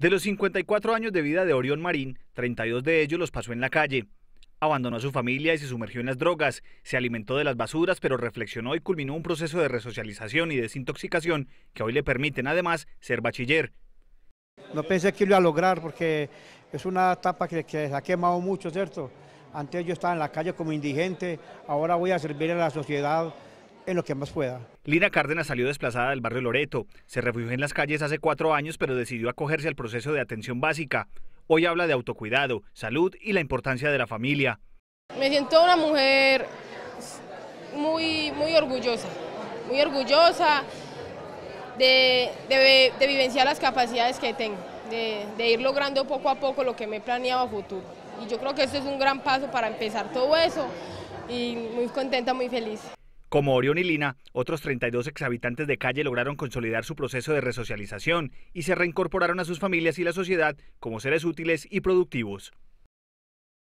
De los 54 años de vida de Orión Marín, 32 de ellos los pasó en la calle. Abandonó a su familia y se sumergió en las drogas, se alimentó de las basuras, pero reflexionó y culminó un proceso de resocialización y desintoxicación que hoy le permiten además ser bachiller. No pensé que lo iba a lograr porque es una etapa que, que se ha quemado mucho, ¿cierto? Antes yo estaba en la calle como indigente, ahora voy a servir a la sociedad en lo que más pueda. Lina Cárdenas salió desplazada del barrio Loreto, se refugió en las calles hace cuatro años, pero decidió acogerse al proceso de atención básica. Hoy habla de autocuidado, salud y la importancia de la familia. Me siento una mujer muy, muy orgullosa, muy orgullosa de, vivenciar las capacidades que tengo, de, ir logrando poco a poco lo que me he planeado a futuro. Y yo creo que este es un gran paso para empezar todo eso y muy contenta, muy feliz. Como Orión y Lina, otros 32 exhabitantes de calle lograron consolidar su proceso de resocialización y se reincorporaron a sus familias y la sociedad como seres útiles y productivos.